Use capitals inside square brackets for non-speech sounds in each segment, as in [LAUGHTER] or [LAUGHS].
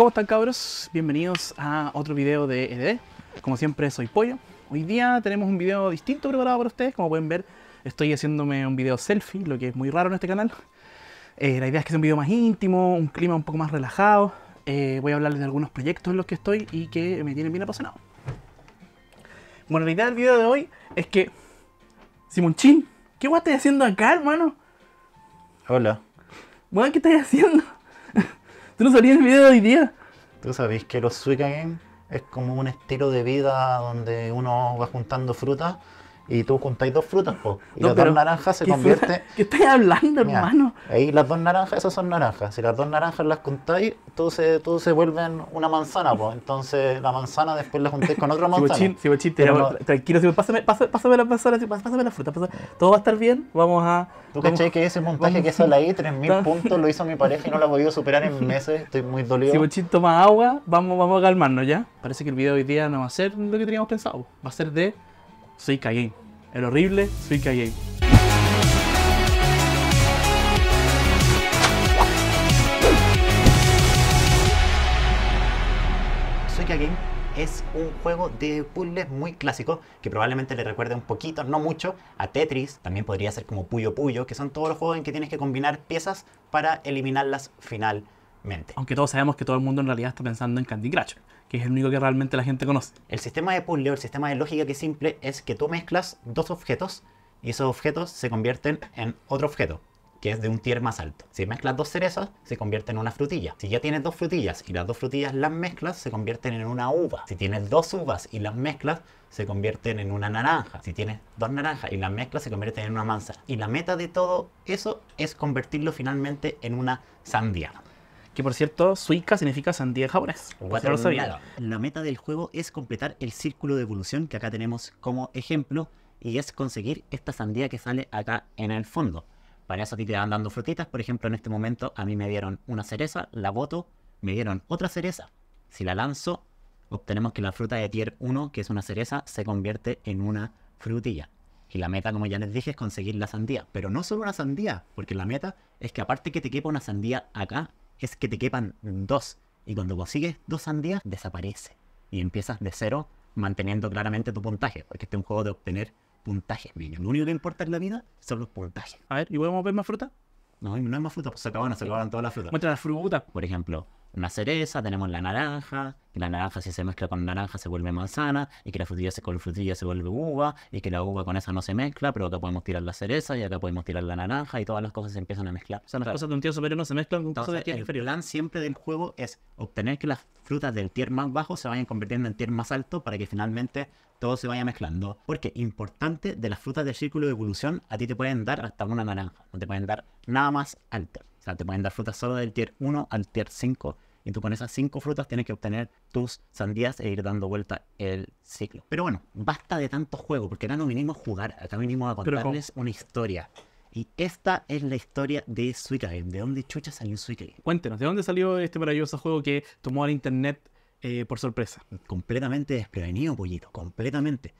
¿Cómo están cabros? Bienvenidos a otro video de EDD. Como siempre soy Pollo. Hoy día tenemos un video distinto preparado para ustedes. Como pueden ver, estoy haciéndome un video selfie, lo que es muy raro en este canal. Eh, la idea es que sea un video más íntimo, un clima un poco más relajado. Eh, voy a hablarles de algunos proyectos en los que estoy y que me tienen bien apasionado. Bueno, la idea del video de hoy es que... Chin, ¿qué guay estás haciendo acá, hermano? Hola. Bueno, ¿qué estás haciendo? ¿Tú no sabías el video de hoy día? ¿Tú sabes que los Suika es como un estilo de vida donde uno va juntando frutas y tú juntáis dos frutas, po. Y las dos naranjas se convierten. ¿Qué [LAUGHS] estás hablando, hermano? Ahí las dos naranjas, esas son naranjas. Si las dos naranjas las juntáis, todo se vuelve una manzana, po. Entonces la manzana después la juntáis con otra [LAUGHS] manzana. si tranquilo, si, pásame, pásame, pásame, la pásame la fruta, todo va a estar bien, vamos a. ¿Tú cachéis que ese montaje que que sale ahí, 3.000 puntos, lo hizo mi pareja y no lo ha podido superar en meses? Estoy muy dolido. Si bochito, toma agua, vamos, vamos a calmarnos ya. Parece que el video de hoy día no va a ser lo que teníamos pensado, va a ser de soy Game, El horrible, soy Game. Soy Game es un juego de puzzles muy clásico que probablemente le recuerde un poquito, no mucho, a Tetris, también podría ser como Puyo Puyo, que son todos los juegos en que tienes que combinar piezas para eliminarlas final aunque todos sabemos que todo el mundo en realidad está pensando en Candy Crush, que es el único que realmente la gente conoce. El sistema de puzzle o el sistema de lógica que es simple es que tú mezclas dos objetos y esos objetos se convierten en otro objeto, que es de un tier más alto. Si mezclas dos cerezas, se convierte en una frutilla. Si ya tienes dos frutillas y las dos frutillas las mezclas, se convierten en una uva. Si tienes dos uvas y las mezclas, se convierten en una naranja. Si tienes dos naranjas y las mezclas, se convierten en una manzana. Y la meta de todo eso es convertirlo finalmente en una sandía. Que por cierto, Suica significa sandía oh, de Cuatro La meta del juego es completar el círculo de evolución que acá tenemos como ejemplo y es conseguir esta sandía que sale acá en el fondo. Para eso a ti te van dando frutitas, por ejemplo en este momento a mí me dieron una cereza, la boto, me dieron otra cereza. Si la lanzo, obtenemos que la fruta de tier 1, que es una cereza, se convierte en una frutilla. Y la meta, como ya les dije, es conseguir la sandía. Pero no solo una sandía, porque la meta es que aparte que te quepa una sandía acá, es que te quepan dos. Y cuando consigues dos sandías, desaparece. Y empiezas de cero, manteniendo claramente tu puntaje. Porque este es un juego de obtener puntajes, Lo único que importa en la vida son los puntajes. A ver, ¿y podemos ver más fruta? No, no hay más fruta, pues se acabaron, se acabaron todas las frutas. Muestra las frutas. Por ejemplo, una cereza, tenemos la naranja, que la naranja si se mezcla con naranja se vuelve manzana, y que la frutilla se, con frutilla se vuelve uva, y que la uva con esa no se mezcla, pero acá podemos tirar la cereza, y acá podemos tirar la naranja, y todas las cosas se empiezan a mezclar. O sea, las cosas de un tier superior no se mezclan con cosas de inferior. El siempre del juego es obtener que las frutas del tier más bajo se vayan convirtiendo en tier más alto para que finalmente todo se vaya mezclando. Porque importante, de las frutas del círculo de evolución a ti te pueden dar hasta una naranja, no te pueden dar nada más alto te pueden dar frutas solo del tier 1 al tier 5. Y tú con esas 5 frutas tienes que obtener tus sandías e ir dando vuelta el ciclo. Pero bueno, basta de tanto juego, porque acá no vinimos a jugar, acá vinimos a contarles una historia. Y esta es la historia de Game ¿De dónde chucha salió Game Cuéntenos, ¿de dónde salió este maravilloso juego que tomó al internet eh, por sorpresa? Completamente desprevenido, pollito, completamente.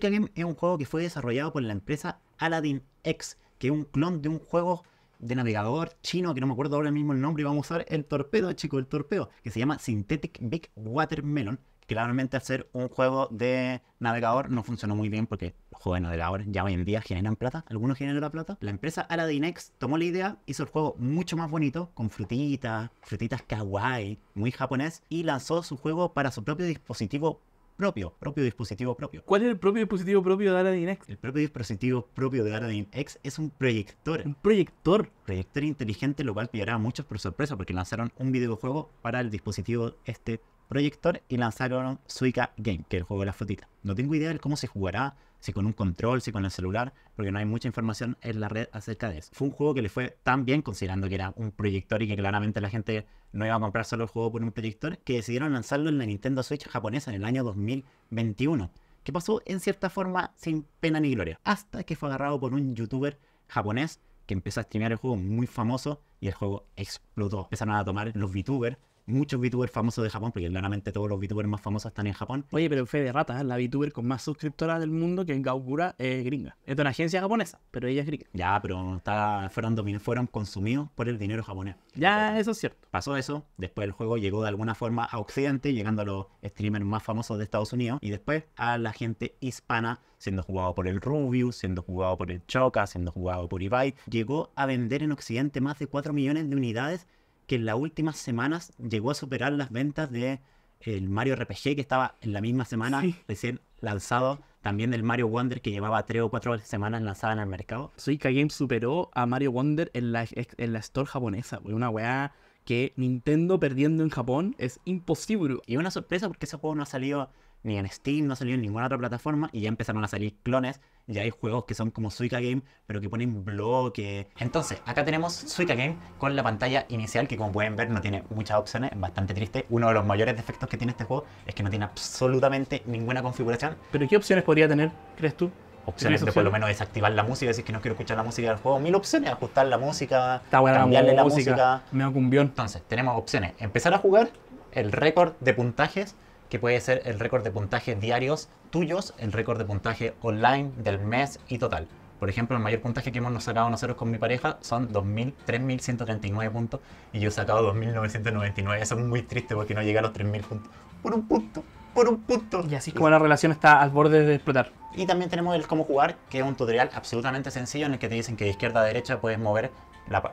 Game es un juego que fue desarrollado por la empresa Aladdin X, que es un clon de un juego de navegador chino, que no me acuerdo ahora mismo el nombre, y vamos a usar el torpedo, chicos el torpedo, que se llama Synthetic Big Watermelon. Claramente ser un juego de navegador no funcionó muy bien porque los juegos de hora ya hoy en día generan plata, algunos generan plata. La empresa Aladinex tomó la idea, hizo el juego mucho más bonito, con frutitas, frutitas kawaii, muy japonés, y lanzó su juego para su propio dispositivo propio, propio dispositivo propio. ¿Cuál es el propio dispositivo propio de Aladdin X? El propio dispositivo propio de Aradine X es un proyector. ¿Un proyector? Proyector inteligente, lo cual pillará a muchos por sorpresa porque lanzaron un videojuego para el dispositivo este proyector y lanzaron Suica Game, que es el juego de la fotita. No tengo idea de cómo se jugará, si con un control, si con el celular, porque no hay mucha información en la red acerca de eso. Fue un juego que le fue tan bien, considerando que era un proyector y que claramente la gente no iba a comprar solo el juego por un proyector, que decidieron lanzarlo en la Nintendo Switch japonesa en el año 2021, que pasó en cierta forma sin pena ni gloria, hasta que fue agarrado por un youtuber japonés que empezó a streamear el juego muy famoso y el juego explotó. Empezaron a tomar los VTubers muchos VTubers famosos de Japón, porque claramente todos los VTubers más famosos están en Japón. Oye, pero Fede Rata es ¿eh? la VTuber con más suscriptoras del mundo que en Gaukura es gringa. Es una agencia japonesa, pero ella es gringa. Ya, pero está, fueron, fueron consumidos por el dinero japonés. Ya, eso es cierto. Pasó eso, después el juego llegó de alguna forma a Occidente, llegando a los streamers más famosos de Estados Unidos, y después a la gente hispana, siendo jugado por el Rubius, siendo jugado por el Choca, siendo jugado por Ibai, llegó a vender en Occidente más de 4 millones de unidades que en las últimas semanas llegó a superar las ventas de el Mario RPG que estaba en la misma semana recién lanzado, también del Mario Wonder que llevaba tres o cuatro semanas lanzada en el mercado. Suika Games superó a Mario Wonder en la, en la store japonesa, una weá que Nintendo perdiendo en Japón es imposible. Y una sorpresa porque ese juego no ha salido ni en Steam, no salió en ninguna otra plataforma y ya empezaron a salir clones. Ya hay juegos que son como Suica Game, pero que ponen bloque. Entonces, acá tenemos Suica Game con la pantalla inicial, que como pueden ver no tiene muchas opciones, es bastante triste. Uno de los mayores defectos que tiene este juego es que no tiene absolutamente ninguna configuración. ¿Pero qué opciones podría tener, crees tú? opciones de por lo menos desactivar la música, decir que no quiero escuchar la música del juego, mil opciones, ajustar la música, Está cambiarle la música. La música. Me Entonces, tenemos opciones, empezar a jugar, el récord de puntajes, que puede ser el récord de puntajes diarios tuyos, el récord de puntaje online del mes y total. Por ejemplo, el mayor puntaje que hemos sacado nosotros con mi pareja son 2.000, 3.139 puntos y yo he sacado 2.999. Eso es muy triste porque no llega a los 3.000 puntos. Por un punto, por un punto. Y así es como la relación está al borde de explotar. Y también tenemos el cómo jugar, que es un tutorial absolutamente sencillo en el que te dicen que de izquierda a derecha puedes mover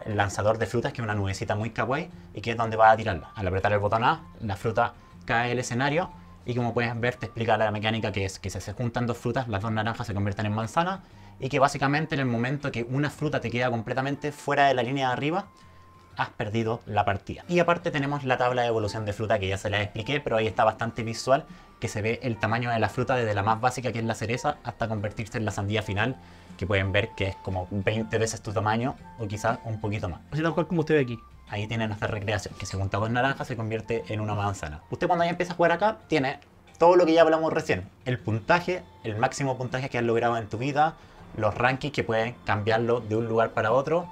el lanzador de frutas, que es una nubecita muy kawaii, y que es donde vas a tirarla. Al apretar el botón A, la fruta el escenario y como pueden ver te explica la mecánica que es que se juntan dos frutas, las dos naranjas se convierten en manzana y que básicamente en el momento que una fruta te queda completamente fuera de la línea de arriba has perdido la partida. Y aparte tenemos la tabla de evolución de fruta que ya se la expliqué, pero ahí está bastante visual que se ve el tamaño de la fruta desde la más básica que es la cereza hasta convertirse en la sandía final que pueden ver que es como 20 veces tu tamaño o quizás un poquito más. Así tal cual como usted ve aquí. Ahí tienen nuestra recreación, que se junta con naranja, se convierte en una manzana. Usted cuando ya empieza a jugar acá, tiene todo lo que ya hablamos recién. El puntaje, el máximo puntaje que has logrado en tu vida, los rankings que pueden cambiarlo de un lugar para otro,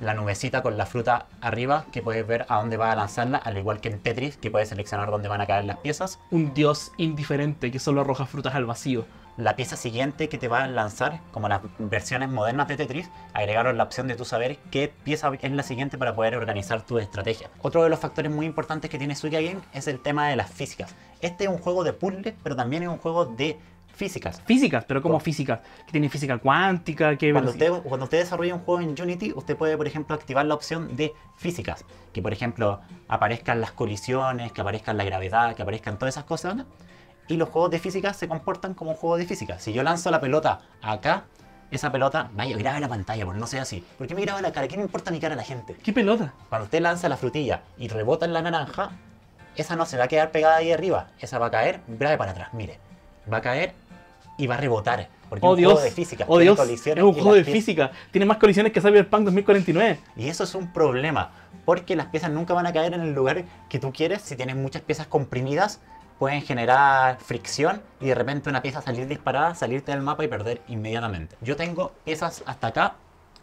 la nubecita con la fruta arriba que puedes ver a dónde va a lanzarla, al igual que en Tetris que puedes seleccionar dónde van a caer las piezas. Un dios indiferente que solo arroja frutas al vacío la pieza siguiente que te va a lanzar, como las versiones modernas de Tetris, agregaron la opción de tú saber qué pieza es la siguiente para poder organizar tu estrategia. Otro de los factores muy importantes que tiene suya Game es el tema de las físicas. Este es un juego de puzzles, pero también es un juego de físicas. Físicas, pero ¿cómo físicas? Que tiene física cuántica, que... Cuando usted, cuando desarrolla un juego en Unity, usted puede, por ejemplo, activar la opción de físicas. Que, por ejemplo, aparezcan las colisiones, que aparezcan la gravedad, que aparezcan todas esas cosas y los juegos de física se comportan como juegos de física. Si yo lanzo la pelota acá, esa pelota, vaya, grabe la pantalla, por no ser así. ¿Por qué me graba la cara? ¿Qué me importa mi cara a la gente? ¿Qué pelota? Cuando usted lanza la frutilla y rebota en la naranja, esa no se va a quedar pegada ahí arriba. Esa va a caer, grave para atrás, mire. Va a caer y va a rebotar. Porque es un juego de física. Oh, Dios. Es un juego de física. Tiene más colisiones que Cyberpunk 2049. Y eso es un problema. Porque las piezas nunca van a caer en el lugar que tú quieres si tienes muchas piezas comprimidas pueden generar fricción y de repente una pieza salir disparada, salirte del mapa y perder inmediatamente. Yo tengo piezas hasta acá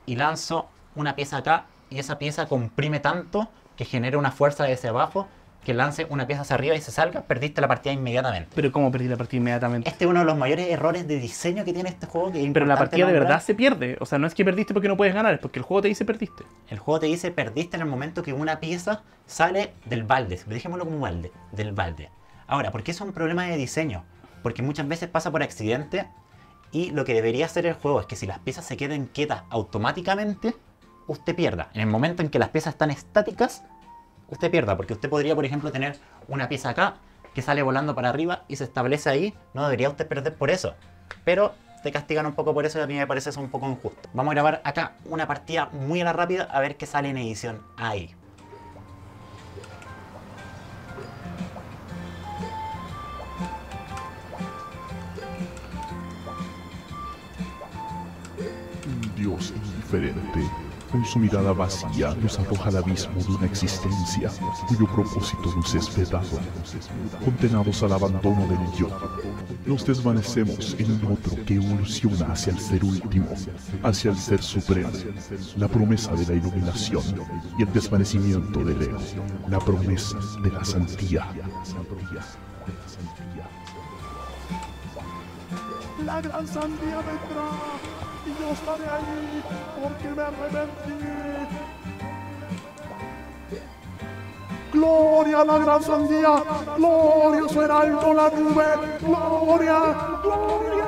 y lanzo una pieza acá y esa pieza comprime tanto que genera una fuerza desde abajo que lance una pieza hacia arriba y se salga, perdiste la partida inmediatamente. Pero ¿cómo perdí la partida inmediatamente? Este es uno de los mayores errores de diseño que tiene este juego. Que Pero la partida de verdad se pierde. O sea, no es que perdiste porque no puedes ganar, es porque el juego te dice perdiste. El juego te dice perdiste en el momento que una pieza sale del balde. Dejémoslo como balde, del balde. Ahora, ¿por qué un problema de diseño? Porque muchas veces pasa por accidente y lo que debería hacer el juego es que si las piezas se queden quietas automáticamente, usted pierda. En el momento en que las piezas están estáticas, usted pierda, porque usted podría, por ejemplo, tener una pieza acá que sale volando para arriba y se establece ahí, no debería usted perder por eso. Pero te castigan un poco por eso y a mí me parece eso un poco injusto. Vamos a grabar acá una partida muy a la rápida a ver qué sale en edición ahí. Con su mirada vacía nos arroja al abismo de una existencia cuyo propósito nos es condenados al abandono del yo. Nos desvanecemos en un otro que evoluciona hacia el ser último, hacia el ser supremo, la promesa de la iluminación y el desvanecimiento del ego, la promesa de la santía. La gran santía vendrá y yo estaré ahí porque me arrepentí. Gloria a la gran sandía, gloria suena alto la nube, gloria, gloria.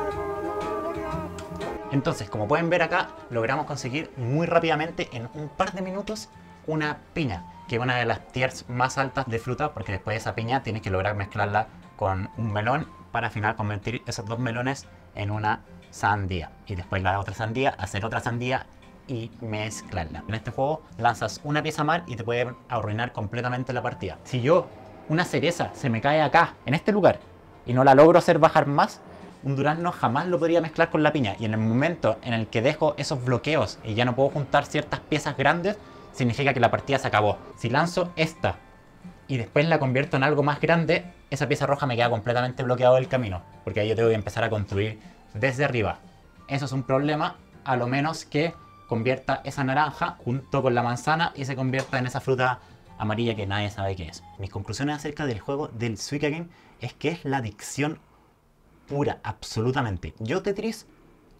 Entonces, como pueden ver acá, logramos conseguir muy rápidamente, en un par de minutos, una piña, que es una de las tiers más altas de fruta, porque después de esa piña tienes que lograr mezclarla con un melón para al final convertir esos dos melones en una sandía. Y después la otra sandía, hacer otra sandía y mezclarla. En este juego lanzas una pieza mal y te puede arruinar completamente la partida. Si yo, una cereza, se me cae acá, en este lugar, y no la logro hacer bajar más, un durazno jamás lo podría mezclar con la piña. Y en el momento en el que dejo esos bloqueos y ya no puedo juntar ciertas piezas grandes, significa que la partida se acabó. Si lanzo esta y después la convierto en algo más grande, esa pieza roja me queda completamente bloqueado del camino, porque ahí yo tengo que empezar a construir desde arriba. Eso es un problema, a lo menos que convierta esa naranja junto con la manzana y se convierta en esa fruta amarilla que nadie sabe qué es. Mis conclusiones acerca del juego del Switch Game es que es la adicción pura, absolutamente. Yo Tetris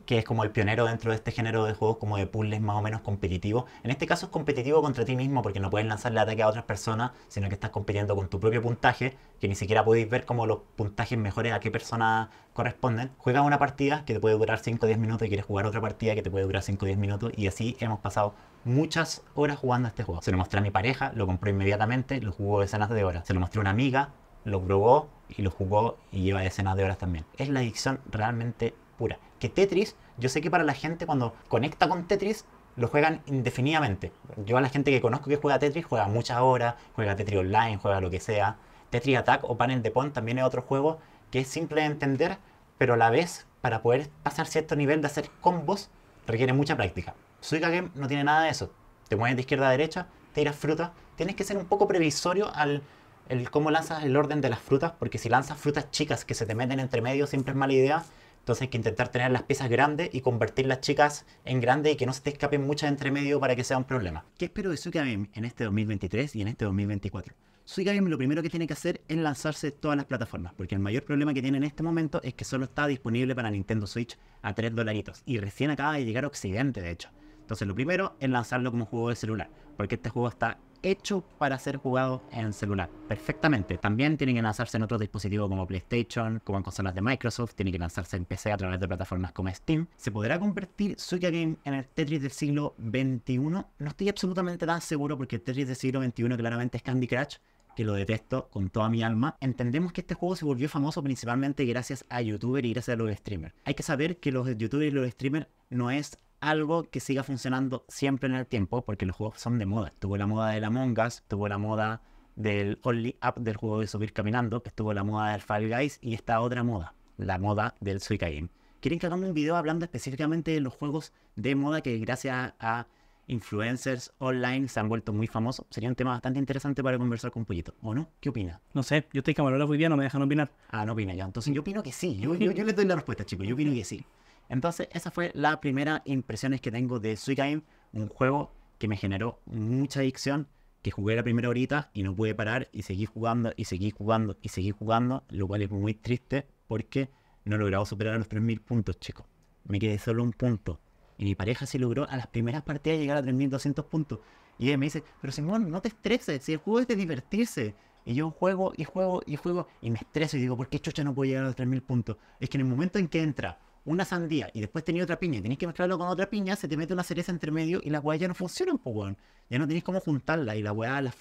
que es como el pionero dentro de este género de juegos como de puzzles más o menos competitivo En este caso es competitivo contra ti mismo porque no puedes lanzarle ataque a otras personas, sino que estás compitiendo con tu propio puntaje, que ni siquiera podéis ver como los puntajes mejores a qué persona corresponden. Juegas una partida que te puede durar 5 o 10 minutos y quieres jugar otra partida que te puede durar 5 o 10 minutos y así hemos pasado muchas horas jugando a este juego. Se lo mostré a mi pareja, lo compró inmediatamente, lo jugó decenas de horas. Se lo mostré a una amiga, lo probó y lo jugó y lleva decenas de horas también. Es la adicción realmente pura. Que Tetris, yo sé que para la gente cuando conecta con Tetris, lo juegan indefinidamente. Yo a la gente que conozco que juega Tetris, juega muchas horas, juega Tetris Online, juega lo que sea. Tetris Attack o Panel de Pon también es otro juego que es simple de entender, pero a la vez, para poder pasar cierto nivel de hacer combos, requiere mucha práctica. Suica Game no tiene nada de eso. Te mueves de izquierda a derecha, te tiras frutas. Tienes que ser un poco previsorio al el cómo lanzas el orden de las frutas, porque si lanzas frutas chicas que se te meten entre medio, siempre es mala idea. Entonces hay que intentar tener las piezas grandes y convertir las chicas en grandes y que no se te escapen muchas entre medio para que sea un problema. ¿Qué espero de Sukabim en este 2023 y en este 2024? Sukabim lo primero que tiene que hacer es lanzarse todas las plataformas, porque el mayor problema que tiene en este momento es que solo está disponible para Nintendo Switch a 3 dolaritos y recién acaba de llegar a Occidente de hecho. Entonces lo primero es lanzarlo como juego de celular, porque este juego está hecho para ser jugado en celular, perfectamente. También tienen que lanzarse en otros dispositivos como PlayStation, como en consolas de Microsoft, tiene que lanzarse en PC a través de plataformas como Steam. ¿Se podrá convertir Suya Game en el Tetris del siglo XXI? No estoy absolutamente tan seguro porque el Tetris del siglo XXI claramente es Candy Crush, que lo detesto con toda mi alma, entendemos que este juego se volvió famoso principalmente gracias a youtubers y gracias a los streamers. Hay que saber que los youtubers y los streamers no es algo que siga funcionando siempre en el tiempo, porque los juegos son de moda. Tuvo la moda de la Us, tuvo la moda del Only Up del juego de subir caminando, que estuvo la moda del Fall Guys y esta otra moda, la moda del Suica Game. ¿Quieren que hagamos un video hablando específicamente de los juegos de moda que gracias a influencers online se han vuelto muy famosos. Sería un tema bastante interesante para conversar con Pollito, ¿o no? ¿Qué opina? No sé, yo estoy camarógrafo hoy bien, no me dejan opinar. Ah, no opina ya. Entonces yo opino que sí. Yo, yo, yo les doy la respuesta, chicos. Yo opino que sí. Entonces, esa fue la primera impresiones que tengo de Game, un juego que me generó mucha adicción, que jugué la primera horita y no pude parar y seguí jugando y seguí jugando y seguí jugando, lo cual es muy triste porque no he logrado superar los 3.000 puntos, chicos. Me quedé solo un punto. Y mi pareja se logró a las primeras partidas llegar a 3.200 puntos. Y ella me dice, pero Simón, no te estreses, si el juego es de divertirse. Y yo juego y juego y juego y me estreso y digo, ¿por qué chucha no puede llegar a los 3.000 puntos? Es que en el momento en que entra una sandía y después tenía otra piña y tenés que mezclarlo con otra piña, se te mete una cereza entre medio y la weas ya no funcionan, pues weón. Ya no tenés cómo juntarla y la weá, las,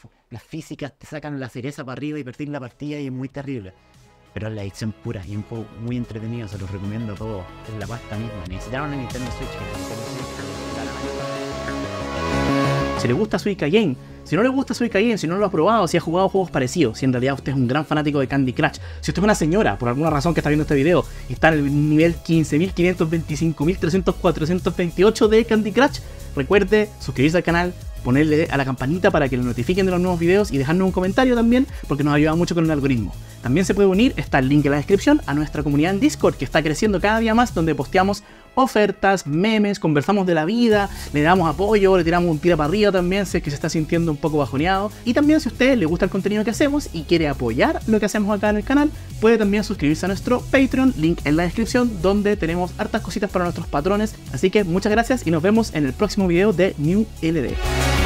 físicas te sacan la cereza para arriba y perdís la partida y es muy terrible. Pero es la edición pura y un juego muy entretenido, se los recomiendo a todos. Es la pasta misma. Necesitaron el Nintendo Switch. gusta Suica Game, si no le gusta Soy si no lo ha probado, si ha jugado juegos parecidos, si en realidad usted es un gran fanático de Candy Crush, si usted es una señora, por alguna razón que está viendo este video, y está en el nivel 15.525.300.428 de Candy Crush, recuerde suscribirse al canal, ponerle a la campanita para que lo notifiquen de los nuevos videos y dejarnos un comentario también, porque nos ayuda mucho con el algoritmo. También se puede unir, está el link en la descripción, a nuestra comunidad en Discord, que está creciendo cada día más, donde posteamos ofertas, memes, conversamos de la vida, le damos apoyo, le tiramos un tira para arriba también si es que se está sintiendo un poco bajoneado. Y también si a usted le gusta el contenido que hacemos y quiere apoyar lo que hacemos acá en el canal, puede también suscribirse a nuestro Patreon, link en la descripción, donde tenemos hartas cositas para nuestros patrones. Así que muchas gracias y nos vemos en el próximo video de New LD.